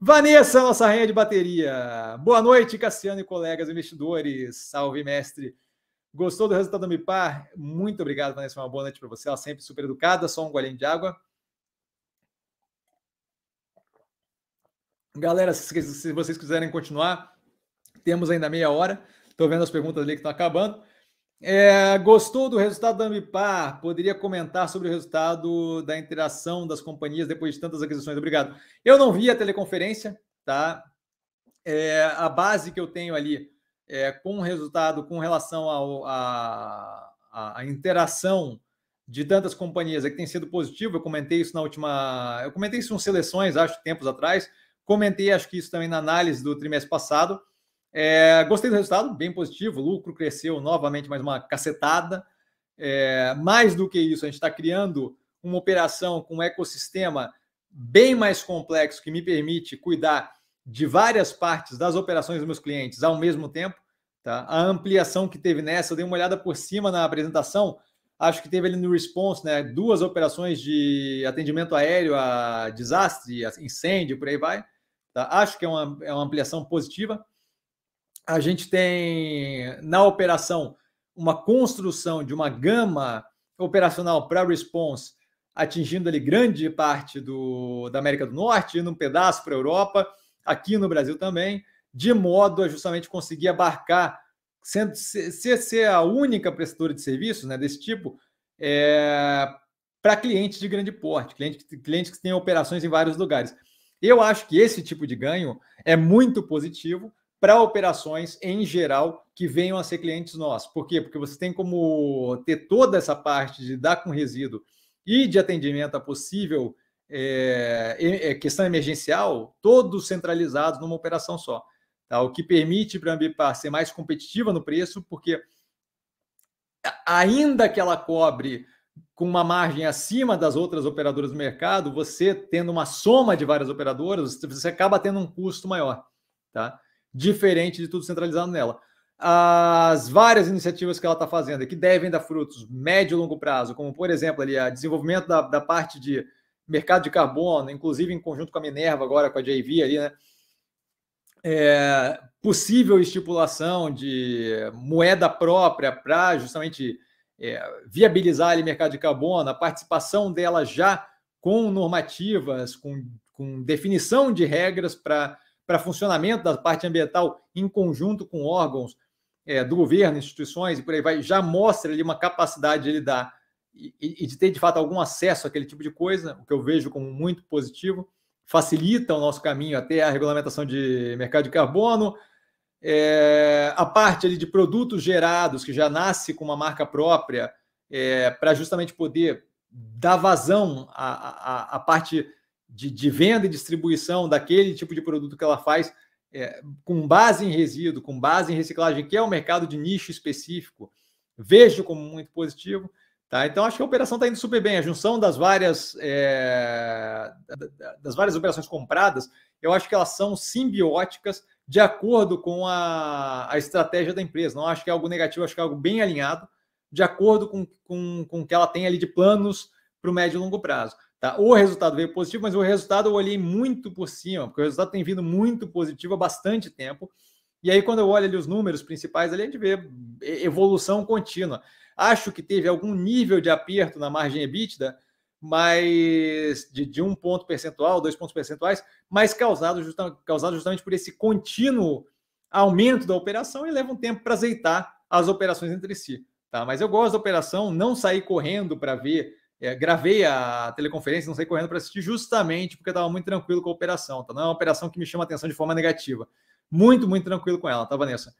Vanessa, nossa rainha de bateria. Boa noite, Cassiano e colegas investidores. Salve, mestre. Gostou do resultado do MIPAR? Muito obrigado, Vanessa. Uma boa noite para você. Ela sempre super educada, só um golinho de água. Galera, se vocês quiserem continuar, temos ainda meia hora. Estou vendo as perguntas ali que estão acabando. É, gostou do resultado da Ambipar? Poderia comentar sobre o resultado da interação das companhias depois de tantas aquisições? Obrigado. Eu não vi a teleconferência, tá? É, a base que eu tenho ali é, com o resultado, com relação ao, a, a, a interação de tantas companhias é que tem sido positivo. Eu comentei isso na última. Eu comentei isso em seleções, acho, tempos atrás. Comentei, acho que isso também na análise do trimestre passado. É, gostei do resultado, bem positivo. O lucro cresceu novamente mais uma cacetada. É, mais do que isso, a gente está criando uma operação com um ecossistema bem mais complexo que me permite cuidar de várias partes das operações dos meus clientes ao mesmo tempo. Tá? A ampliação que teve nessa, eu dei uma olhada por cima na apresentação. Acho que teve ali no response né, duas operações de atendimento aéreo a desastre, a incêndio, por aí vai. Tá? Acho que é uma, é uma ampliação positiva a gente tem na operação uma construção de uma gama operacional para response, atingindo ali grande parte do, da América do Norte, indo um pedaço para a Europa, aqui no Brasil também, de modo a justamente conseguir abarcar, sendo ser, ser a única prestadora de serviços né, desse tipo, é, para clientes de grande porte, clientes, clientes que têm operações em vários lugares. Eu acho que esse tipo de ganho é muito positivo, para operações em geral que venham a ser clientes nossos. Por quê? Porque você tem como ter toda essa parte de dar com resíduo e de atendimento a possível é, questão emergencial, todos centralizados numa operação só. Tá? O que permite para a Ambipar ser mais competitiva no preço, porque ainda que ela cobre com uma margem acima das outras operadoras do mercado, você tendo uma soma de várias operadoras, você acaba tendo um custo maior. Tá? diferente de tudo centralizado nela. As várias iniciativas que ela está fazendo que devem dar frutos médio e longo prazo, como, por exemplo, ali, a desenvolvimento da, da parte de mercado de carbono, inclusive em conjunto com a Minerva, agora com a JV ali, né? É, possível estipulação de moeda própria para justamente é, viabilizar ali mercado de carbono, a participação dela já com normativas, com, com definição de regras para para funcionamento da parte ambiental em conjunto com órgãos é, do governo, instituições e por aí vai, já mostra ali uma capacidade de lidar e, e, de ter de fato algum acesso àquele tipo de coisa, o que eu vejo como muito positivo, facilita o nosso caminho até a regulamentação de mercado de carbono. É, a parte ali de produtos gerados que já nasce com uma marca própria é, para justamente poder dar vazão à, à, à parte de, de venda e distribuição daquele tipo de produto que ela faz é, com base em resíduo, com base em reciclagem, que é um mercado de nicho específico, vejo como muito positivo. Tá? Então, acho que a operação está indo super bem. A junção das várias, é, das várias operações compradas, eu acho que elas são simbióticas de acordo com a, a estratégia da empresa. Não acho que é algo negativo, acho que é algo bem alinhado, de acordo com o com, com que ela tem ali de planos para o médio e longo prazo. Tá? O resultado veio positivo, mas o resultado eu olhei muito por cima, porque o resultado tem vindo muito positivo há bastante tempo. E aí, quando eu olho ali os números principais, ali a gente vê evolução contínua. Acho que teve algum nível de aperto na margem EBITDA, mas de, de um ponto percentual, dois pontos percentuais, mas causado, justa, causado justamente por esse contínuo aumento da operação e leva um tempo para azeitar as operações entre si. Tá? Mas eu gosto da operação, não sair correndo para ver é, gravei a teleconferência, não sei correndo para assistir, justamente porque estava muito tranquilo com a operação. Tá? Não é uma operação que me chama atenção de forma negativa. Muito, muito tranquilo com ela, tá, Vanessa?